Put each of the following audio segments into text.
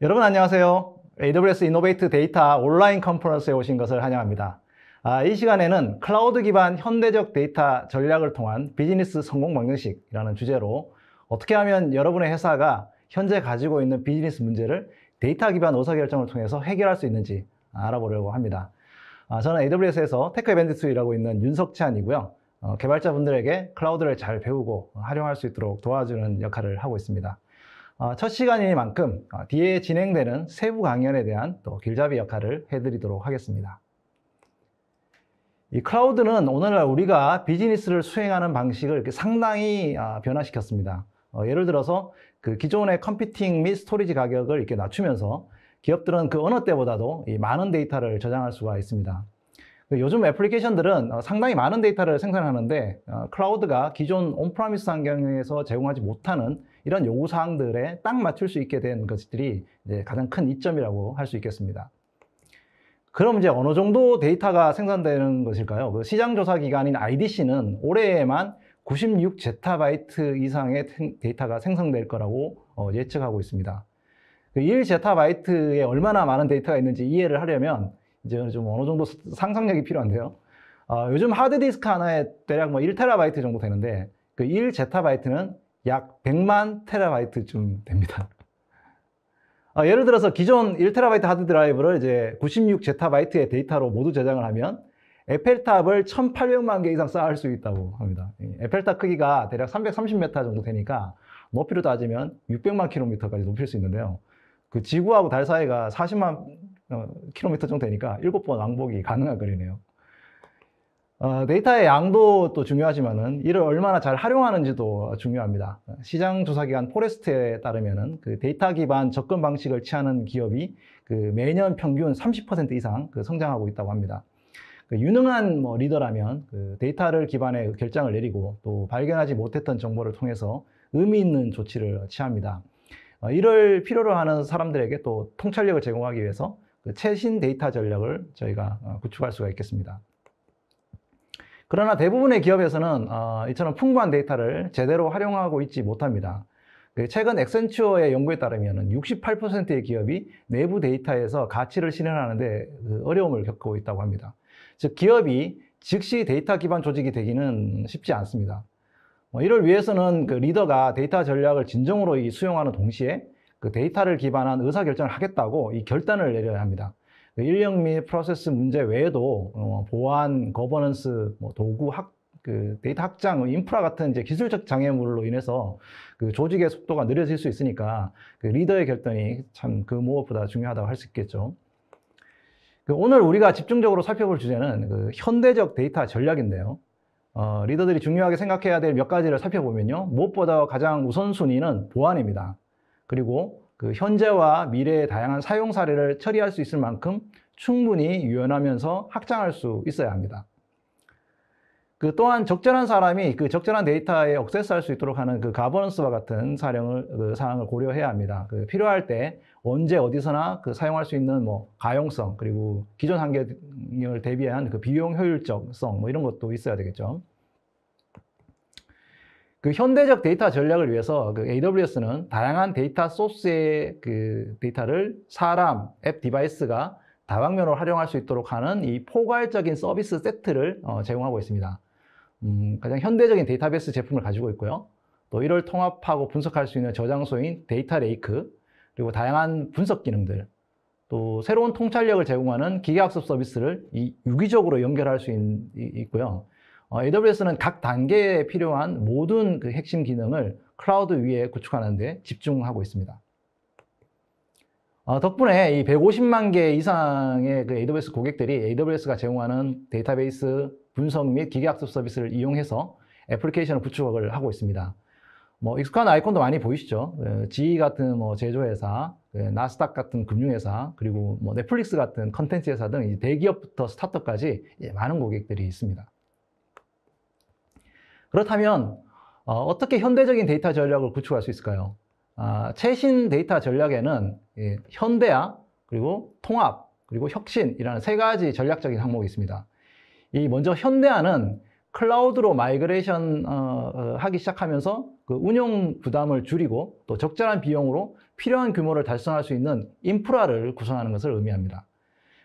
여러분 안녕하세요. AWS 이노베이트 데이터 온라인 컨퍼런스에 오신 것을 환영합니다. 아, 이 시간에는 클라우드 기반 현대적 데이터 전략을 통한 비즈니스 성공 방정식이라는 주제로 어떻게 하면 여러분의 회사가 현재 가지고 있는 비즈니스 문제를 데이터 기반 의사결정을 통해서 해결할 수 있는지 알아보려고 합니다. 아, 저는 AWS에서 테크 에벤트2 일하고 있는 윤석찬이고요. 어, 개발자분들에게 클라우드를 잘 배우고 활용할 수 있도록 도와주는 역할을 하고 있습니다. 어, 첫 시간인 이 만큼 어, 뒤에 진행되는 세부 강연에 대한 또 길잡이 역할을 해드리도록 하겠습니다. 이 클라우드는 오늘날 우리가 비즈니스를 수행하는 방식을 상당히 아, 변화시켰습니다. 어, 예를 들어서 그 기존의 컴퓨팅 및 스토리지 가격을 이렇게 낮추면서 기업들은 그 어느 때보다도 많은 데이터를 저장할 수가 있습니다. 그 요즘 애플리케이션들은 어, 상당히 많은 데이터를 생산하는데 어, 클라우드가 기존 온프라미스 환경에서 제공하지 못하는 이런 요구사항들에 딱 맞출 수 있게 된 것들이 가장 큰 이점이라고 할 수 있겠습니다. 그럼 이제 어느 정도 데이터가 생산되는 것일까요? 그 시장조사 기관인 IDC는 올해에만 96제타바이트 이상의 데이터가 생성될 거라고 어, 예측하고 있습니다. 1제타바이트에 그 얼마나 많은 데이터가 있는지 이해를 하려면 이제는 좀 어느 정도 상상력이 필요한데요. 어, 요즘 하드디스크 하나에 대략 뭐 1테라바이트 정도 되는데 그 1제타바이트는 약 100만 테라바이트쯤 됩니다. 어, 예를 들어서 기존 1테라바이트 하드 드라이브를 이제 96제타바이트의 데이터로 모두 저장을 하면 에펠탑을 1,800만 개 이상 쌓을 수 있다고 합니다. 에펠탑 크기가 대략 330m 정도 되니까 높이로 따지면 600만 킬로미터까지 높일 수 있는데요. 그 지구하고 달 사이가 40만 어, 킬로미터 정도 되니까 7번 왕복이 가능한 거리네요. 어, 데이터의 양도 또 중요하지만은 이를 얼마나 잘 활용하는지도 중요합니다. 시장 조사 기관 포레스트에 따르면은 그 데이터 기반 접근 방식을 취하는 기업이 그 매년 평균 30% 이상 그 성장하고 있다고 합니다. 그 유능한 뭐 리더라면 그 데이터를 기반에 결정을 내리고 또 발견하지 못했던 정보를 통해서 의미 있는 조치를 취합니다. 어, 이를 필요로 하는 사람들에게 또 통찰력을 제공하기 위해서 그 최신 데이터 전략을 저희가 어, 구축할 수가 있겠습니다. 그러나 대부분의 기업에서는 어, 이처럼 풍부한 데이터를 제대로 활용하고 있지 못합니다. 그 최근 엑센츄어의 연구에 따르면 68%의 기업이 내부 데이터에서 가치를 실현하는데 그 어려움을 겪고 있다고 합니다. 즉 기업이 즉시 데이터 기반 조직이 되기는 쉽지 않습니다. 뭐 이를 위해서는 그 리더가 데이터 전략을 진정으로 수용하는 동시에 그 데이터를 기반한 의사결정을 하겠다고 이 결단을 내려야 합니다. 그 인력 및 프로세스 문제 외에도 어, 보안, 거버넌스, 뭐 도구, 학, 그 데이터 확장, 인프라 같은 이제 기술적 장애물로 인해서 그 조직의 속도가 느려질 수 있으니까 그 리더의 결단이 참 그 무엇보다 중요하다고 할 수 있겠죠. 그 오늘 우리가 집중적으로 살펴볼 주제는 그 현대적 데이터 전략인데요. 어, 리더들이 중요하게 생각해야 될 몇 가지를 살펴보면요. 무엇보다 가장 우선순위는 보안입니다. 그리고 그 현재와 미래의 다양한 사용 사례를 처리할 수 있을 만큼 충분히 유연하면서 확장할 수 있어야 합니다. 그 또한 적절한 사람이 그 적절한 데이터에 억세스할 수 있도록 하는 그 가버넌스와 같은 사령을 그 사항을 고려해야 합니다. 그 필요할 때 언제 어디서나 그 사용할 수 있는 뭐 가용성 그리고 기존 환경을 대비한 그 비용 효율적성 뭐 이런 것도 있어야 되겠죠. 그 현대적 데이터 전략을 위해서 그 AWS는 다양한 데이터 소스의 그 데이터를 사람, 앱 디바이스가 다방면으로 활용할 수 있도록 하는 이 포괄적인 서비스 세트를 어, 제공하고 있습니다. 음, 가장 현대적인 데이터베이스 제품을 가지고 있고요. 또 이를 통합하고 분석할 수 있는 저장소인 데이터 레이크, 그리고 다양한 분석 기능들, 또 새로운 통찰력을 제공하는 기계학습 서비스를 이 유기적으로 연결할 수 있, 있고요. 어, AWS는 각 단계에 필요한 모든 그 핵심 기능을 클라우드 위에 구축하는 데 집중하고 있습니다. 어, 덕분에 이 150만 개 이상의 그 AWS 고객들이 AWS가 제공하는 데이터베이스 분석 및 기계학습 서비스를 이용해서 애플리케이션을 구축을 하고 있습니다. 뭐 익숙한 아이콘도 많이 보이시죠? 그 GE 같은 뭐 제조회사, 그 나스닥 같은 금융회사, 그리고 뭐 넷플릭스 같은 컨텐츠 회사 등 대기업부터 스타트업까지 예, 많은 고객들이 있습니다. 그렇다면 어, 어떻게 현대적인 데이터 전략을 구축할 수 있을까요? 아, 최신 데이터 전략에는 예, 현대화 그리고 통합 그리고 혁신이라는 세 가지 전략적인 항목이 있습니다. 이 먼저 현대화는 클라우드로 마이그레이션 어, 어 하기 시작하면서 그운영 부담을 줄이고 또 적절한 비용으로 필요한 규모를 달성할 수 있는 인프라를 구성하는 것을 의미합니다.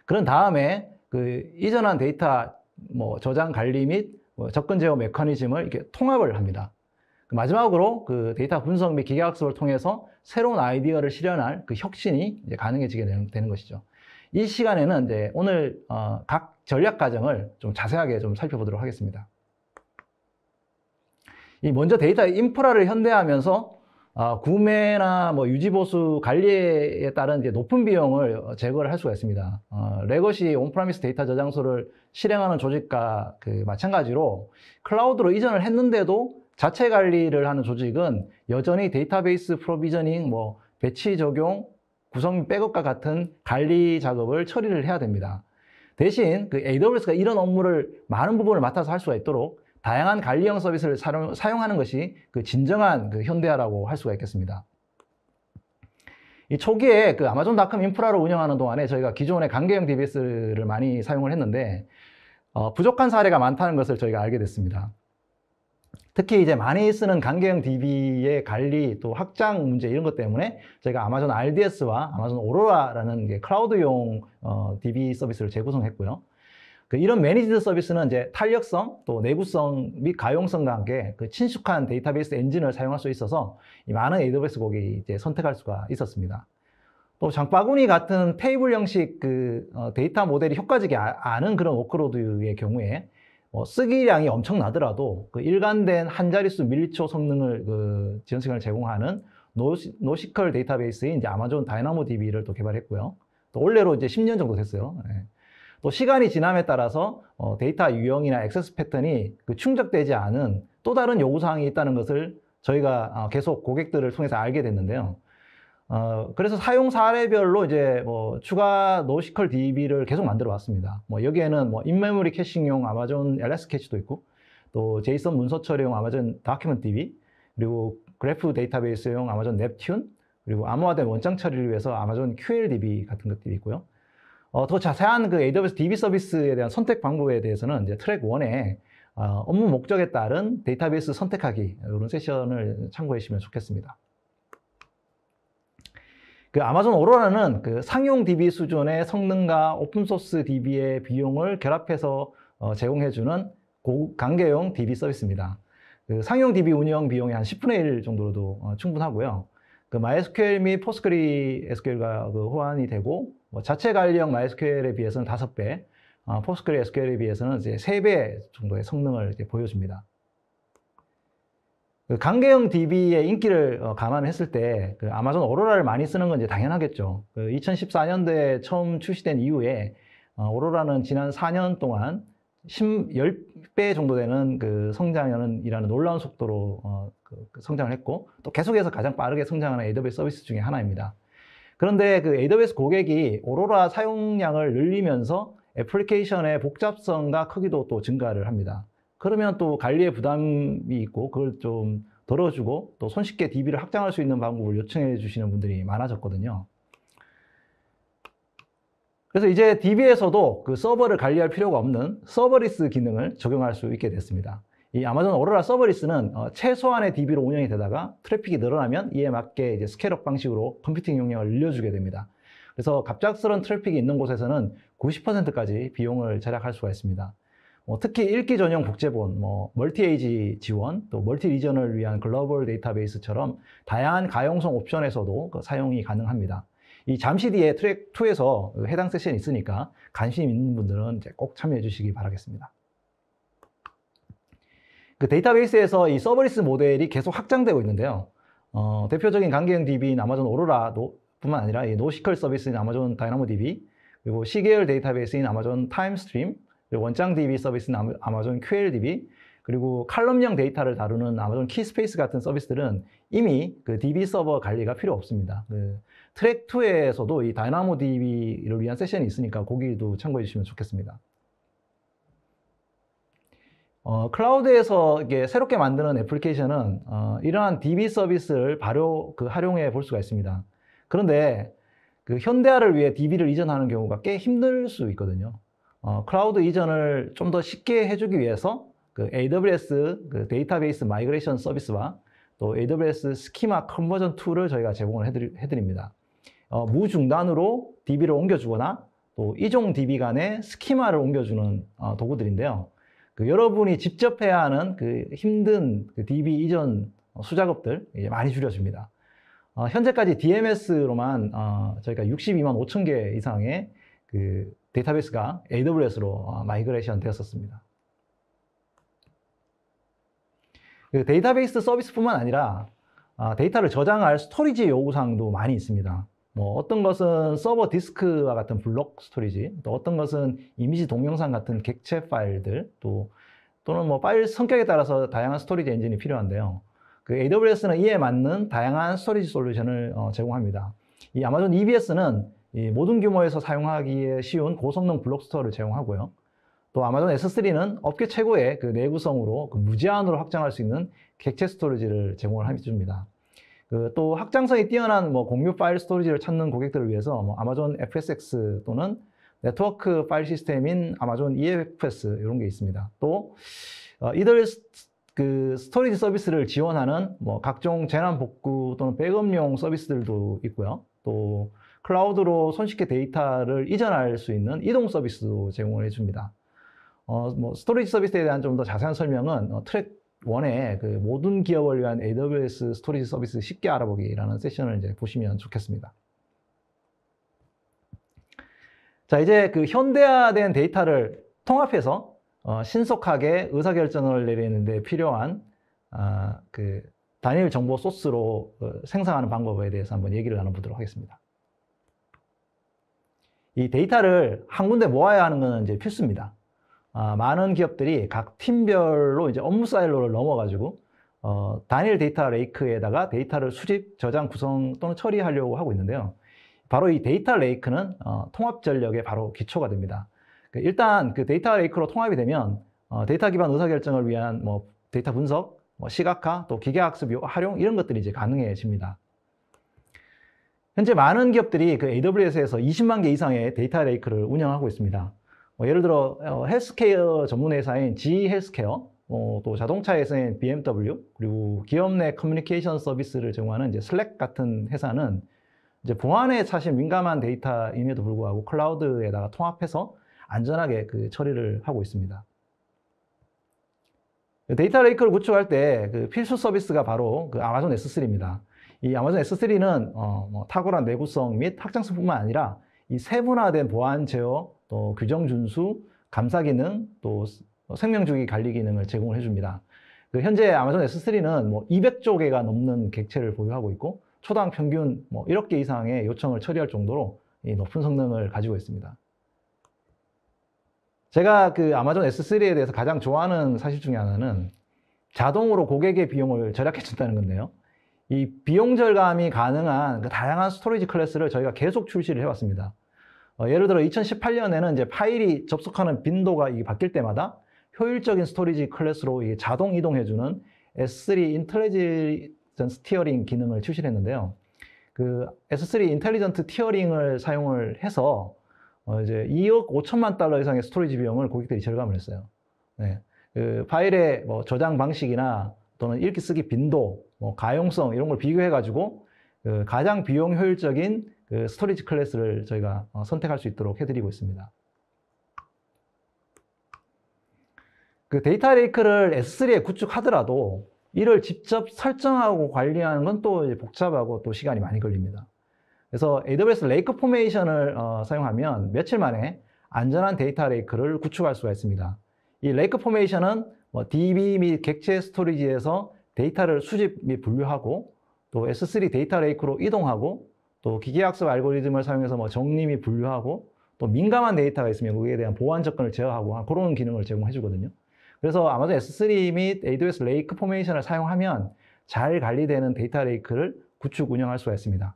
그런 다음에 그 이전한 데이터 뭐 저장 관리 및뭐 접근 제어 메커니즘을 이렇게 통합을 합니다. 그 마지막으로 그 데이터 분석 및 기계학습을 통해서 새로운 아이디어를 실현할 그 혁신이 이제 가능해지게 되는, 되는 것이죠. 이 시간에는 이제 오늘 어, 각 전략 과정을 좀 자세하게 좀 살펴보도록 하겠습니다. 이 먼저 데이터 인프라를 현대화하면서 아, 구매나 뭐 유지보수 관리에 따른 이제 높은 비용을 어, 제거를 할 수가 있습니다. 어, 레거시 온프라미스 데이터 저장소를 실행하는 조직과 그 마찬가지로 클라우드로 이전을 했는데도 자체 관리를 하는 조직은 여전히 데이터베이스 프로비저닝, 뭐 배치 적용, 구성 백업과 같은 관리 작업을 처리를 해야 됩니다. 대신 그 AWS가 이런 업무를 많은 부분을 맡아서 할 수가 있도록 다양한 관리형 서비스를 사용, 하는 것이 그 진정한 그 현대화라고 할 수가 있겠습니다. 이 초기에 그 아마존닷컴 인프라로 운영하는 동안에 저희가 기존의 관계형 DBS를 많이 사용을 했는데 어, 부족한 사례가 많다는 것을 저희가 알게 됐습니다. 특히 이제 많이 쓰는 관계형 DB의 관리 또 확장 문제 이런 것 때문에 저희가 아마존 RDS와 아마존 오로라라는 클라우드용 어, DB 서비스를 재구성했고요. 그 이런 매니지드 서비스는 이제 탄력성, 또 내구성 및 가용성과 함께 그 친숙한 데이터베이스 엔진을 사용할 수 있어서 많은 AWS 고객이 이제 선택할 수가 있었습니다. 또 장바구니 같은 테이블 형식 그 어, 데이터 모델이 효과적이 않은 아, 그런 워크로드의 경우에 뭐 쓰기량이 엄청나더라도 그 일관된 한 자릿수 밀리초 성능을 그 지원 시간을 제공하는 노시, 노시컬 데이터베이스인 이제 아마존 다이나모 DB를 또 개발했고요. 또 올해로 이제 10년 정도 됐어요. 네. 또 시간이 지남에 따라서 어, 데이터 유형이나 액세스 패턴이 그 충족되지 않은 또 다른 요구사항이 있다는 것을 저희가 어, 계속 고객들을 통해서 알게 됐는데요. 어, 그래서 사용 사례별로 이제 뭐 추가 노시컬 DB를 계속 만들어 왔습니다. 뭐 여기에는 뭐 인메모리 캐싱용 아마존 LS 캐치도 있고 또 제이슨 문서 처리용 아마존 다큐먼트 DB 그리고 그래프 데이터베이스용 아마존 넵튠 그리고 암호화된 원장 처리를 위해서 아마존 QLDB 같은 것들이 있고요. 어, 더 자세한 그 AWS DB 서비스에 대한 선택 방법에 대해서는 이제 트랙 1에 어, 아, 업무 목적에 따른 데이터베이스 선택하기 이런 세션을 참고해 주시면 좋겠습니다. 그 아마존 오로라는 그 상용 DB 수준의 성능과 오픈소스 DB의 비용을 결합해서 어, 제공해주는 고관계용 DB 서비스입니다. 그 상용 DB 운영 비용의 한 10분의 1 정도로도 어, 충분하고요. 그 MySQL 및 PostgreSQL과 그 호환이 되고 뭐 자체 관리형 MySQL에 비해서는 다섯 배, 어, PostgreSQL에 비해서는 이제 세 배 정도의 성능을 보여줍니다. 그 강계형 DB의 인기를 어, 감안했을 때그 아마존 오로라를 많이 쓰는 건 이제 당연하겠죠. 그 2014년도에 처음 출시된 이후에 어, 오로라는 지난 4년 동안 10, 10배 정도 되는 그 성장이라는 놀라운 속도로 어, 그, 그 성장을 했고 또 계속해서 가장 빠르게 성장하는 AWS 서비스 중에 하나입니다. 그런데 그 AWS 고객이 오로라 사용량을 늘리면서 애플리케이션의 복잡성과 크기도 또 증가를 합니다. 그러면 또 관리의 부담이 있고 그걸 좀 덜어주고 또 손쉽게 DB를 확장할 수 있는 방법을 요청해 주시는 분들이 많아졌거든요. 그래서 이제 DB에서도 그 서버를 관리할 필요가 없는 서버리스 기능을 적용할 수 있게 됐습니다. 이 아마존 오로라 서버리스는 어, 최소한의 DB로 운영이 되다가 트래픽이 늘어나면 이에 맞게 이제 스케일업 방식으로 컴퓨팅 용량을 늘려주게 됩니다. 그래서 갑작스런 트래픽이 있는 곳에서는 90%까지 비용을 절약할 수가 있습니다. 뭐 특히 읽기 전용 복제본, 뭐 멀티에이지 지원, 또 멀티 리전을 위한 글로벌 데이터베이스처럼 다양한 가용성 옵션에서도 그 사용이 가능합니다. 이 잠시 뒤에 트랙 2에서 해당 세션이 있으니까 관심 있는 분들은 이제 꼭 참여해 주시기 바라겠습니다. 그 데이터베이스에서 이 서버리스 모델이 계속 확장되고 있는데요. 어, 대표적인 강계형 DB인 아마존 오로라 뿐만 아니라 이 노시컬 서비스인 아마존 다이나모 DB, 그리고 시계열 데이터베이스인 아마존 타임스트림, 원장 DB 서비스인 아마존 QLDB, 그리고 칼럼형 데이터를 다루는 아마존 키스페이스 같은 서비스들은 이미 그 DB 서버 관리가 필요 없습니다. 그 트랙2에서도 이 다이나모 DB를 위한 세션이 있으니까 거기도 참고해 주시면 좋겠습니다. 어, 클라우드에서 이게 새롭게 만드는 애플리케이션은 어, 이러한 DB 서비스를 바로 그 활용해 볼 수가 있습니다. 그런데 그 현대화를 위해 DB를 이전하는 경우가 꽤 힘들 수 있거든요. 어, 클라우드 이전을 좀 더 쉽게 해주기 위해서 그 AWS 그 데이터베이스 마이그레이션 서비스와 또 AWS 스키마 컨버전 툴을 저희가 제공을 해드리, 니다 어, 무중단으로 DB를 옮겨주거나 또 이종 DB 간의 스키마를 옮겨주는 어, 도구들인데요. 그 여러분이 직접 해야 하는 그 힘든 그 DB 이전 수작업들 많이 줄여줍니다. 어, 현재까지 DMS로만 어, 저희가 62만 5천 개 이상의 그 데이터베이스가 AWS로 어, 마이그레이션 되었었습니다. 그 데이터베이스 서비스뿐만 아니라 어, 데이터를 저장할 스토리지 요구사항도 많이 있습니다. 뭐 어떤 것은 서버 디스크와 같은 블록 스토리지, 또 어떤 것은 이미지 동영상 같은 객체 파일들, 또 또는 뭐 파일 성격에 따라서 다양한 스토리지 엔진이 필요한데요. 그 AWS는 이에 맞는 다양한 스토리지 솔루션을 어, 제공합니다. 이 아마존 EBS는 이 모든 규모에서 사용하기에 쉬운 고성능 블록 스토어를 제공하고요. 또 아마존 S3는 업계 최고의 그 내구성으로 그 무제한으로 확장할 수 있는 객체 스토리지를 제공을 해줍니다. 그또 확장성이 뛰어난 뭐 공유 파일 스토리지를 찾는 고객들을 위해서 뭐 아마존 FSX 또는 네트워크 파일 시스템인 아마존 EFS 이런 게 있습니다. 또 어, 이들 그 스토리지 서비스를 지원하는 뭐 각종 재난 복구 또는 백업용 서비스들도 있고요. 또 클라우드로 손쉽게 데이터를 이전할 수 있는 이동 서비스도 제공을 해줍니다. 어, 뭐 스토리지 서비스에 대한 좀 더 자세한 설명은 어, 트랙 원에 그 모든 기업을 위한 AWS 스토리지 서비스 쉽게 알아보기라는 세션을 이제 보시면 좋겠습니다. 자, 이제 그 현대화된 데이터를 통합해서 어, 신속하게 의사결정을 내리는데 필요한 아, 그 단일 정보 소스로 어, 생성하는 방법에 대해서 한번 얘기를 나눠보도록 하겠습니다. 이 데이터를 한 군데 모아야 하는 것은 필수입니다. 아, 많은 기업들이 각 팀별로 이제 업무 사일로를 넘어가지고 어, 단일 데이터 레이크에다가 데이터를 수집, 저장, 구성 또는 처리하려고 하고 있는데요. 바로 이 데이터 레이크는 어, 통합 전력의 바로 기초가 됩니다. 그 일단 그 데이터 레이크로 통합이 되면 어, 데이터 기반 의사결정을 위한 뭐 데이터 분석, 뭐 시각화, 또 기계학습 활용 이런 것들이 이제 가능해집니다. 현재 많은 기업들이 그 AWS에서 20만 개 이상의 데이터 레이크를 운영하고 있습니다. 뭐 예를 들어 어, 헬스케어 전문 회사인 G 헬스케어, 어, 또 자동차 회사인 BMW, 그리고 기업 내 커뮤니케이션 서비스를 제공하는 이제 슬랙 같은 회사는 이제 보안에 사실 민감한 데이터임에도 불구하고 클라우드에다가 통합해서 안전하게 그 처리를 하고 있습니다. 데이터 레이크를 구축할 때그 필수 서비스가 바로 그 아마존 S3입니다. 이 아마존 S3는 어, 뭐 탁월한 내구성 및 확장성뿐만 아니라 이 세분화된 보안 제어 또 규정 준수, 감사 기능, 또 어, 생명주기 관리 기능을 제공 해줍니다. 그 현재 아마존 S3는 뭐 200조 개가 넘는 객체를 보유하고 있고 초당 평균 뭐 1억 개 이상의 요청을 처리할 정도로 높은 성능을 가지고 있습니다. 제가 그 아마존 S3에 대해서 가장 좋아하는 사실 중에 하나는 자동으로 고객의 비용을 절약해준다는 건데요. 이 비용 절감이 가능한 그 다양한 스토리지 클래스를 저희가 계속 출시를 해왔습니다. 어, 예를 들어 2018년에는 이제 파일이 접속하는 빈도가 이게 바뀔 때마다 효율적인 스토리지 클래스로 이게 자동 이동해주는 S3 인텔리전트 티어링 기능을 출시했는데요. 그 S3 인텔리전트 티어링을 사용을 해서 어 이제 2억 5천만 달러 이상의 스토리지 비용을 고객들이 절감을 했어요. 네. 그 파일의 뭐 저장 방식이나 또는 읽기 쓰기 빈도, 뭐 가용성 이런 걸 비교해 가지고 그 가장 비용 효율적인 그 스토리지 클래스를 저희가 어, 선택할 수 있도록 해드리고 있습니다. 그 데이터 레이크를 S3에 구축하더라도 이를 직접 설정하고 관리하는 건 또 복잡하고 또 시간이 많이 걸립니다. 그래서 AWS 레이크 포메이션을 어, 사용하면 며칠 만에 안전한 데이터 레이크를 구축할 수가 있습니다. 이 레이크 포메이션은 뭐 DB 및 객체 스토리지에서 데이터를 수집 및 분류하고 또 S3 데이터 레이크로 이동하고 또 기계학습 알고리즘을 사용해서 뭐 정리 및 분류하고 또 민감한 데이터가 있으면 거기에 대한 보안 접근을 제어하고 그런 기능을 제공해 주거든요. 그래서 아마존 S3 및 AWS 레이크 포메이션을 사용하면 잘 관리되는 데이터 레이크를 구축 운영할 수가 있습니다.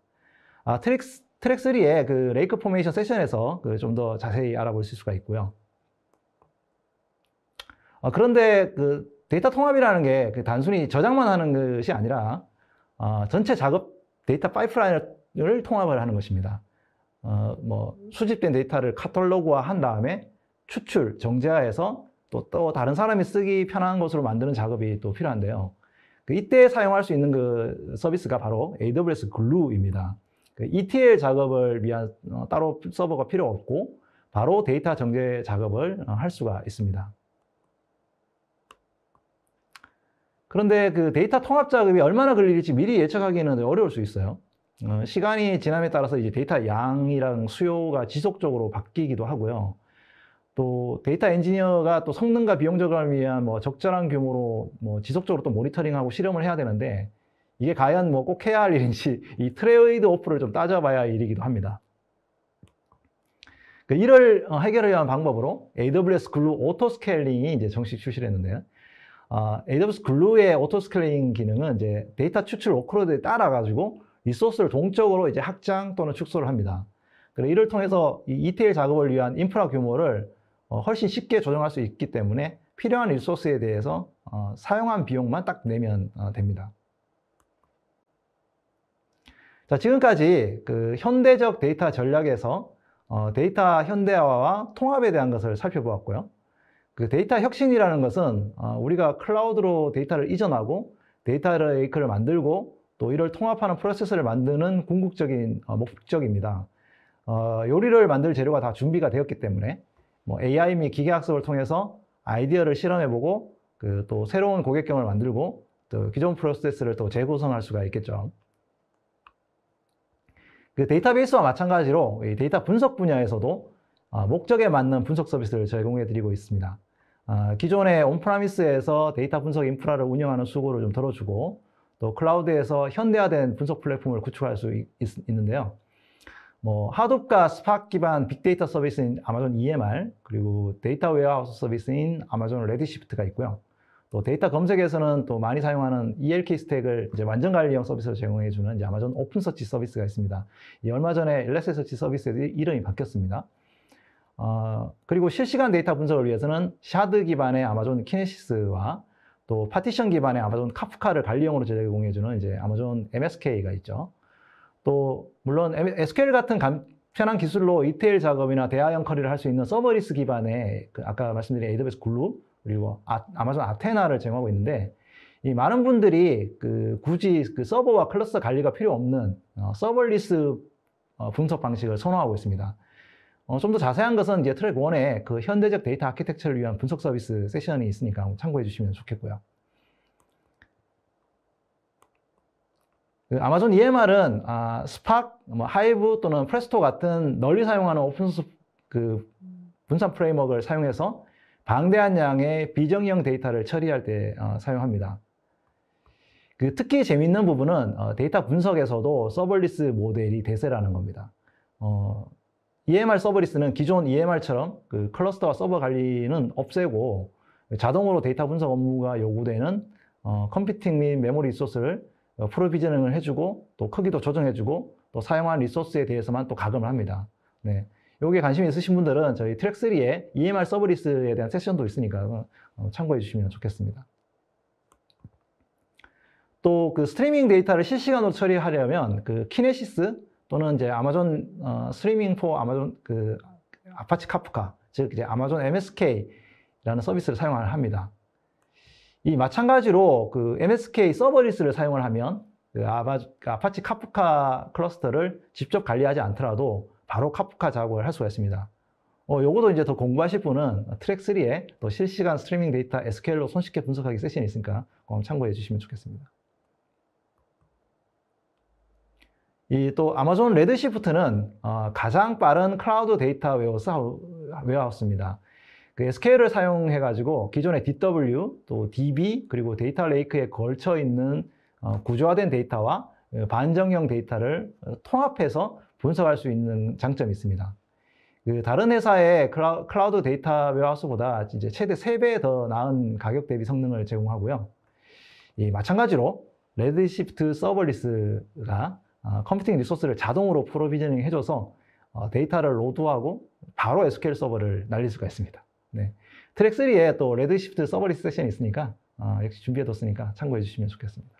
아, 트랙, 트랙 3의 그 레이크 포메이션 세션에서 그좀더 자세히 알아보실 수가 있고요. 아, 그런데 그 데이터 통합이라는 게그 단순히 저장만 하는 것이 아니라 아, 전체 작업 데이터 파이프라인을 데이터를 통합을 하는 것입니다. 어, 뭐 수집된 데이터를 카탈로그화한 다음에 추출, 정제화해서 또, 또 다른 사람이 쓰기 편한 것으로 만드는 작업이 또 필요한데요. 그 이때 사용할 수 있는 그 서비스가 바로 AWS Glue입니다. 그 ETL 작업을 위한 어, 따로 서버가 필요 없고 바로 데이터 정제 작업을 어, 할 수가 있습니다. 그런데 그 데이터 통합 작업이 얼마나 걸릴지 미리 예측하기는 어려울 수 있어요. 어, 시간이 지남에 따라서 이제 데이터 양이랑 수요가 지속적으로 바뀌기도 하고요. 또 데이터 엔지니어가 또 성능과 비용 적감을 위한 뭐 적절한 규모로 뭐 지속적으로 또 모니터링하고 실험을 해야 되는데 이게 과연 뭐 꼭 해야 할 일인지 이 트레이드 오프를 좀 따져봐야 할 일이기도 합니다. 그 이를 어, 해결을 위한 방법으로 AWS 글루 오토 스케일링이 이제 정식 출시를 했는데요. 아, AWS 글루의 오토 스케일링 기능은 이제 데이터 추출 워크로드에 따라 가지고 리소스를 동적으로 이제 확장 또는 축소를 합니다. 그래서 이를 통해서 이테일 작업을 위한 인프라 규모를 어, 훨씬 쉽게 조정할 수 있기 때문에 필요한 리소스에 대해서 어, 사용한 비용만 딱 내면 어, 됩니다. 자, 지금까지 그 현대적 데이터 전략에서 어, 데이터 현대화와 통합에 대한 것을 살펴보았고요. 그 데이터 혁신이라는 것은 어, 우리가 클라우드로 데이터를 이전하고 데이터 레이크를 만들고 또 이를 통합하는 프로세스를 만드는 궁극적인 어, 목적입니다. 어, 요리를 만들 재료가 다 준비가 되었기 때문에 뭐 AI 및 기계학습을 통해서 아이디어를 실험해보고 그또 새로운 고객 경험을 만들고 또 기존 프로세스를 또 재구성할 수가 있겠죠. 그 데이터베이스와 마찬가지로 데이터 분석 분야에서도 어, 목적에 맞는 분석 서비스를 제공해드리고 있습니다. 어, 기존의 온프라미스에서 데이터 분석 인프라를 운영하는 수고를 좀 덜어주고 또 클라우드에서 현대화된 분석 플랫폼을 구축할 수 있, 있는데요. 뭐 하둡과 스팍 기반 빅데이터 서비스인 아마존 EMR 그리고 데이터 웨어하우스 서비스인 아마존 레디시프트가 있고요. 또 데이터 검색에서는 또 많이 사용하는 ELK 스택을 이제 완전 관리형 서비스를 제공해주는 아마존 오픈 서치 서비스가 있습니다. 이 얼마 전에 LS 서치 서비스의 이름이 바뀌었습니다. 어, 그리고 실시간 데이터 분석을 위해서는 샤드 기반의 아마존 키네시스와 또 파티션 기반의 아마존 카프카를 관리형으로 제공해주는 이제 아마존 MSK가 있죠. 또 물론 SQL 같은 간편한 기술로 이테일 작업이나 대화형 커리를 할 수 있는 서버리스 기반의 그 아까 말씀드린 AWS 글루 그리고 아, 마존 아테나를 제공하고 있는데 이 많은 분들이 그 굳이 그 서버와 클러스터 관리가 필요 없는 어, 서버리스 어, 분석 방식을 선호하고 있습니다. 어, 좀더 자세한 것은 이제 트랙 1에 그 현대적 데이터 아키텍처를 위한 분석 서비스 세션이 있으니까 참고해 주시면 좋겠고요. 그 아마존 EMR은 아, 스팍, 뭐 하이브 또는 프레스토 같은 널리 사용하는 오픈소스 그 분산 프레임워크를 사용해서 방대한 양의 비정형 데이터를 처리할 때 어, 사용합니다. 그 특히 재밌는 부분은 어, 데이터 분석에서도 서블리스 모델이 대세라는 겁니다. 어, EMR 서버리스는 기존 EMR처럼 그 클러스터와 서버 관리는 없애고 자동으로 데이터 분석 업무가 요구되는 어, 컴퓨팅 및 메모리 리소스를 어, 프로비저닝을 해주고 또 크기도 조정해주고 또 사용한 리소스에 대해서만 또 가금을 합니다. 네. 여기에 관심이 있으신 분들은 저희 트랙3의 EMR 서버리스에 대한 세션도 있으니까 어, 참고해 주시면 좋겠습니다. 또 그 스트리밍 데이터를 실시간으로 처리하려면 그 키네시스 또는 이제 아마존 어, 스트리밍 포 아마존 그 아파치 카프카 즉 이제 아마존 MSK라는 서비스를 사용을 합니다. 이 마찬가지로 그 MSK 서버리스를 사용을 하면 그 아마, 그 아파치 카프카 클러스터를 직접 관리하지 않더라도 바로 카프카 작업을 할 수가 있습니다. 어, 요거도 이제 더 공부하실 분은 트랙3에 또 실시간 스트리밍 데이터 SQL로 손쉽게 분석하기 세션이 있으니까 꼭 참고해 주시면 좋겠습니다. 이또 아마존 레드시프트는 어, 가장 빠른 클라우드 데이터 웨어스 웨어하우스입니다. 그 SQL을 사용해 가지고 기존의 DW 또 DB 그리고 데이터 레이크에 걸쳐 있는 어, 구조화된 데이터와 어, 반정형 데이터를 어, 통합해서 분석할 수 있는 장점이 있습니다. 그 다른 회사의 클라, 우드 데이터 웨어하우스보다 이제 최대 3배 더 나은 가격 대비 성능을 제공하고요. 이 마찬가지로 레드시프트 서버리스가 아, 컴퓨팅 리소스를 자동으로 프로비저닝 해줘서 어, 데이터를 로드하고 바로 SQL 서버를 날릴 수가 있습니다. 네. 트랙 3에 또 레드시프트 서버리스 세션이 있으니까 아, 역시 준비해뒀으니까 참고해 주시면 좋겠습니다.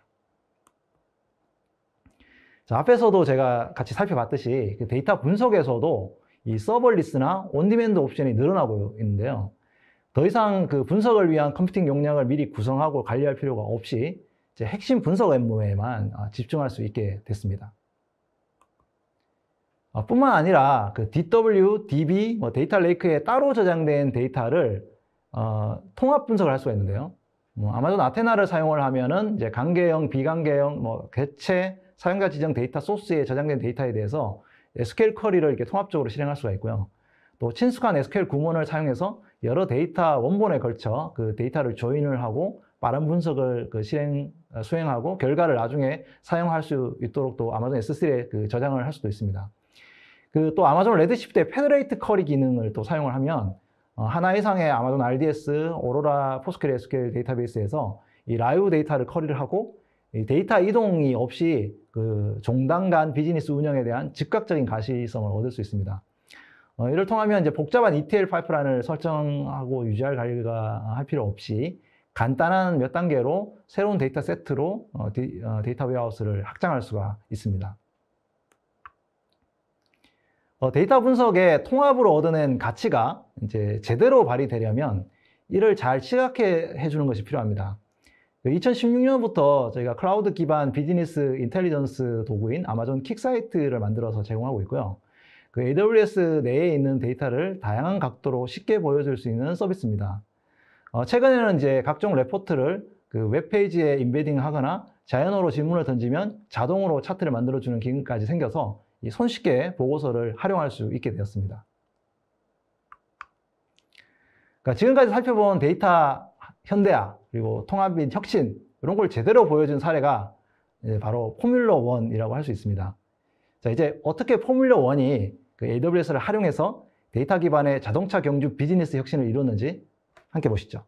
자, 앞에서도 제가 같이 살펴봤듯이 그 데이터 분석에서도 이 서버리스나 온디맨드 옵션이 늘어나고 있는데요. 더 이상 그 분석을 위한 컴퓨팅 용량을 미리 구성하고 관리할 필요가 없이 핵심 분석 업무에만 어, 집중할 수 있게 됐습니다. 어, 뿐만 아니라 그 DW, DB, 뭐 데이터 레이크에 따로 저장된 데이터를 어, 통합 분석을 할 수가 있는데요. 뭐 아마존 아테나를 사용을 하면은 이제 관계형, 비관계형, 뭐 개체, 사용자 지정 데이터 소스에 저장된 데이터에 대해서 SQL 쿼리를 이렇게 통합적으로 실행할 수가 있고요. 또 친숙한 SQL 구문을 사용해서 여러 데이터 원본에 걸쳐 그 데이터를 조인을 하고 빠른 분석을 그 실행 어, 수행하고 결과를 나중에 사용할 수 있도록 또 아마존 S3에 그 저장을 할 수도 있습니다. 그 또 아마존 레드시프트의 페더레이트 커리 기능을 또 사용을 하면 어, 하나 이상의 아마존 RDS, 오로라, 포스트그레스 데이터베이스에서 이 라이브 데이터를 커리를 하고 데이터 이동이 없이 그 종당 간 비즈니스 운영에 대한 즉각적인 가시성을 얻을 수 있습니다. 어, 이를 통하면 이제 복잡한 ETL 파이프라인을 설정하고 유지할 관리가 할 필요 없이 간단한 몇 단계로 새로운 데이터 세트로 어, 어, 데이터 웨어하우스를 확장할 수가 있습니다. 어, 데이터 분석의 통합으로 얻어낸 가치가 이제 제대로 발휘되려면 이를 잘 시각해 주는 것이 필요합니다. 2016년부터 저희가 클라우드 기반 비즈니스 인텔리전스 도구인 아마존 킥사이트를 만들어서 제공하고 있고요. 그 AWS 내에 있는 데이터를 다양한 각도로 쉽게 보여줄 수 있는 서비스입니다. 어, 최근에는 이제 각종 레포트를 그 웹페이지에 인베딩 하거나 자연어로 질문을 던지면 자동으로 차트를 만들어주는 기능까지 생겨서 손쉽게 보고서를 활용할 수 있게 되었습니다. 그러니까 지금까지 살펴본 데이터 현대화 그리고 통합 및 혁신 이런 걸 제대로 보여준 사례가 바로 포뮬러 1이라고 할 수 있습니다. 자 이제 어떻게 포뮬러 1이 그 AWS를 활용해서 데이터 기반의 자동차 경주 비즈니스 혁신을 이루었는지 함께 보시죠.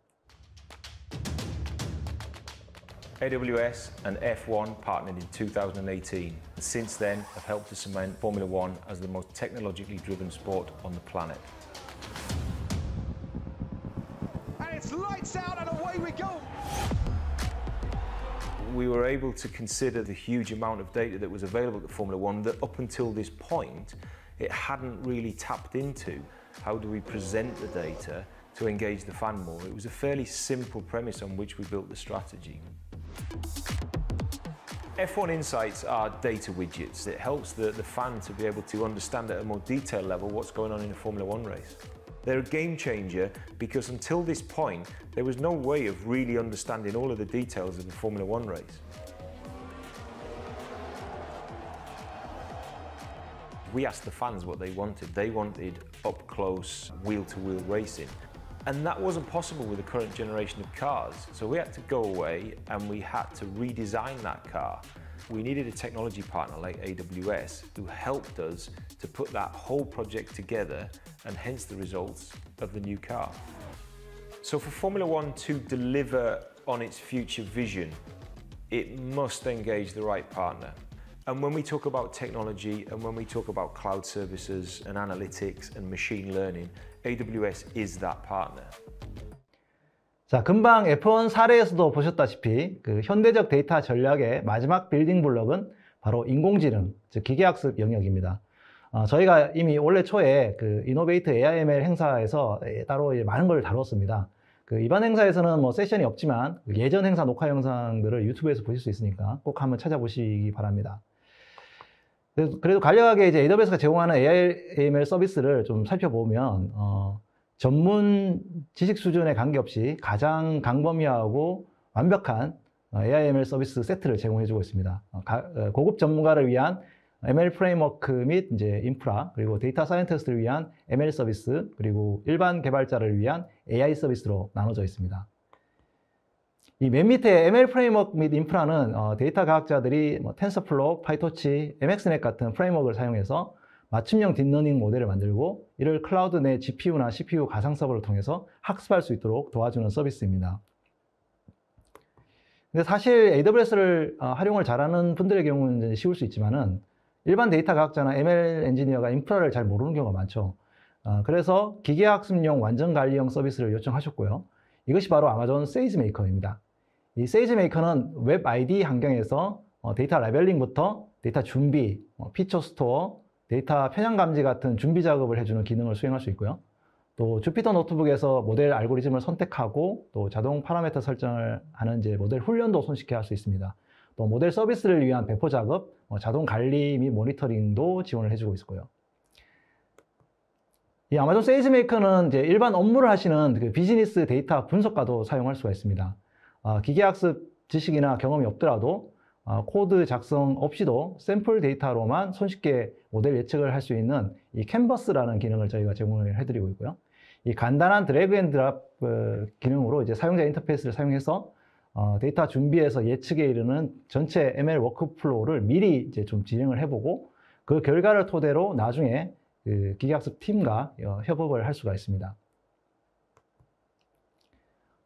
AWS and F1 partnered in 2018. and Since then, have helped to cement Formula One as the most technologically driven sport on the planet. And it's lights out and away we go. We were able to consider the huge amount of data that was available to Formula One that up until this point, it hadn't really tapped into. How do we present the data to engage the fan more. It was a fairly simple premise on which we built the strategy. F1 Insights are data widgets. It helps the, the fan to be able to understand at a more detailed level what's going on in a Formula One race. They're a game changer because until this point, there was no way of really understanding all of the details of the Formula One race. We asked the fans what they wanted. They wanted up close, wheel to wheel racing. And that wasn't possible with the current generation of cars. So we had to go away and we had to redesign that car. We needed a technology partner like AWS who helped us to put that whole project together and hence the results of the new car. So for Formula One to deliver on its future vision, it must engage the right partner. And when we talk about technology and when we talk about cloud services and analytics and machine learning, AWS is that partner. 자, 금방 F1 사례에서도 보셨다시피 그 현대적 데이터 전략의 마지막 빌딩 블록은 바로 인공지능, 즉 기계학습 영역입니다. 어, 저희가 이미 올해 초에 그 이노베이트 AIML 행사에서 예, 따로 많은 걸 다뤘습니다. 그 이번 행사에서는 뭐 세션이 없지만 그 예전 행사 녹화 영상들을 유튜브에서 보실 수 있으니까 꼭 한번 찾아보시기 바랍니다. 그래도 간략하게 이제 AWS가 제공하는 AI ML 서비스를 좀 살펴보면 어, 전문 지식 수준에 관계없이 가장 강범위하고 완벽한 AI 어, ML 서비스 세트를 제공해주고 있습니다. 어, 어, 고급 전문가를 위한 ML 프레임워크 및 이제 인프라 그리고 데이터 사이언티스트를 위한 ML 서비스 그리고 일반 개발자를 위한 AI 서비스로 나눠져 있습니다. 이맨 밑에 ML 프레임워크 및 인프라는 어, 데이터 과학자들이 뭐 텐서플로, 파이토치, MXNet 같은 프레임워크를 사용해서 맞춤형 딥러닝 모델을 만들고 이를 클라우드 내 GPU나 CPU 가상 서버를 통해서 학습할 수 있도록 도와주는 서비스입니다. 근데 사실 AWS를 어, 활용을 잘하는 분들의 경우는 쉬울 수 있지만은 일반 데이터 과학자나 ML 엔지니어가 인프라를 잘 모르는 경우가 많죠. 어, 그래서 기계학습용 완전 관리형 서비스를 요청하셨고요. 이것이 바로 아마존 세이즈메이커입니다. 이 세이지 메이커는 웹 ID 환경에서 어, 데이터 라벨링부터 데이터 준비, 어, 피처 스토어, 데이터 편향 감지 같은 준비 작업을 해주는 기능을 수행할 수 있고요. 또 주피터 노트북에서 모델 알고리즘을 선택하고 또 자동 파라메터 설정을 하는 이제 모델 훈련도 손쉽게 할 수 있습니다. 또 모델 서비스를 위한 배포 작업, 어, 자동 관리 및 모니터링도 지원을 해주고 있고요. 이 아마존 세이지메이커는 이제 일반 업무를 하시는 그 비즈니스 데이터 분석가도 사용할 수가 있습니다. 아, 기계학습 지식이나 경험이 없더라도 아, 코드 작성 없이도 샘플 데이터로만 손쉽게 모델 예측을 할 수 있는 이 캔버스라는 기능을 저희가 제공을 해드리고 있고요. 이 간단한 드래그 앤 드랍 어, 기능으로 이제 사용자 인터페이스를 사용해서 어, 데이터 준비에서 예측에 이르는 전체 ML 워크플로우를 미리 이제 좀 진행을 해보고 그 결과를 토대로 나중에 그 기계학습 팀과 어, 협업을 할 수가 있습니다.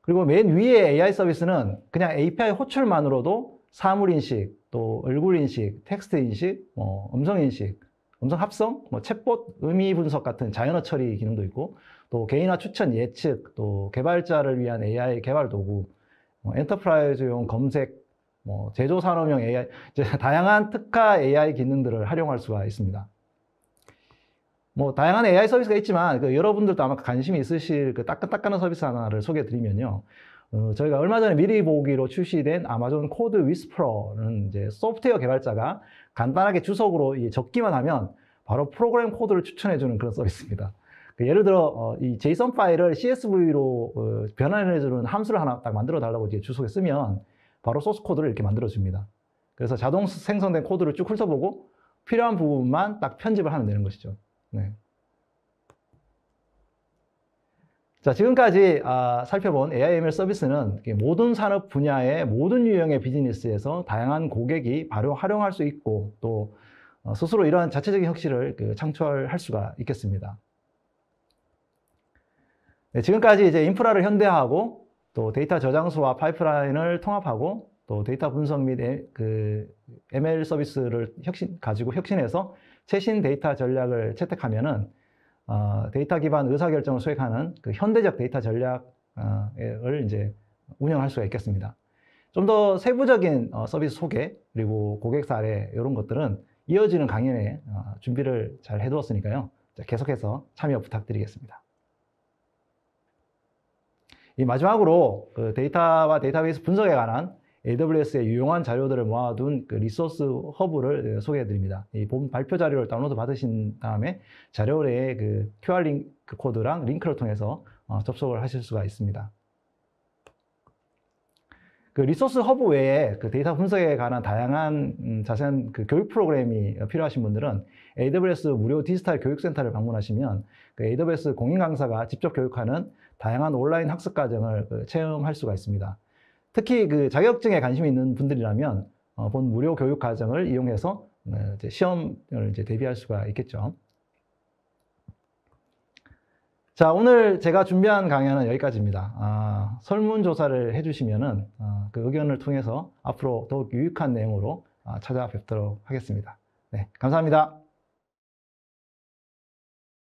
그리고 맨 위에 AI 서비스는 그냥 API 호출만으로도 사물 인식, 또 얼굴 인식, 텍스트 인식, 뭐 음성 인식, 음성 합성, 뭐 챗봇 의미 분석 같은 자연어 처리 기능도 있고 또 개인화 추천 예측, 또 개발자를 위한 AI 개발 도구, 뭐 엔터프라이즈용 검색, 뭐 제조 산업용 AI, 이제 다양한 특화 AI 기능들을 활용할 수가 있습니다. 뭐 다양한 AI 서비스가 있지만 그 여러분들도 아마 관심이 있으실 그 따끈따끈한 서비스 하나를 소개해드리면요. 어, 저희가 얼마 전에 미리 보기로 출시된 아마존 코드 위스프러는 이제 소프트웨어 개발자가 간단하게 주석으로 적기만 하면 바로 프로그램 코드를 추천해주는 그런 서비스입니다. 그 예를 들어 어, 이 JSON 파일을 CSV로 어, 변환해주는 함수를 하나 딱 만들어 달라고 이제 주석에 쓰면 바로 소스 코드를 이렇게 만들어 줍니다. 그래서 자동 생성된 코드를 쭉 훑어보고 필요한 부분만 딱 편집을 하면 되는 것이죠. 네. 자, 지금까지 아, 살펴본 AIML 서비스는 모든 산업 분야의 모든 유형의 비즈니스에서 다양한 고객이 바로 활용할 수 있고 또 어, 스스로 이러한 자체적인 혁신을 그, 창출할 수가 있겠습니다. 네, 지금까지 이제 인프라를 현대화하고 또 데이터 저장소와 파이프라인을 통합하고 또 데이터 분석 및그 ML 서비스를 혁신 가지고 혁신해서 최신 데이터 전략을 채택하면은 어, 데이터 기반 의사결정을 수행하는 그 현대적 데이터 전략을 이제 운영할 수가 있겠습니다. 좀 더 세부적인 어, 서비스 소개 그리고 고객 사례 이런 것들은 이어지는 강연에 어, 준비를 잘 해두었으니까요. 계속해서 참여 부탁드리겠습니다. 이 마지막으로 그 데이터와 데이터베이스 분석에 관한 a w s 의 유용한 자료들을 모아둔 그 리소스 허브를 예, 소개해드립니다. 이 본 발표 자료를 다운로드 받으신 다음에 자료의 그 QR 링크 그 코드랑 링크를 통해서 어, 접속을 하실 수가 있습니다. 그 리소스 허브 외에 그 데이터 분석에 관한 다양한 음, 자세한 그 교육 프로그램이 필요하신 분들은 AWS 무료 디지털 교육센터를 방문하시면 그 AWS 공인 강사가 직접 교육하는 다양한 온라인 학습 과정을 그 체험할 수가 있습니다. 특히 그 자격증에 관심이 있는 분들이라면 어, 본 무료 교육 과정을 이용해서 네, 이제 시험을 이제 대비할 수가 있겠죠. 자, 오늘 제가 준비한 강연은 여기까지입니다. 아, 설문조사를 해주시면 아, 그 의견을 통해서 앞으로 더욱 유익한 내용으로 아, 찾아뵙도록 하겠습니다. 네, 감사합니다.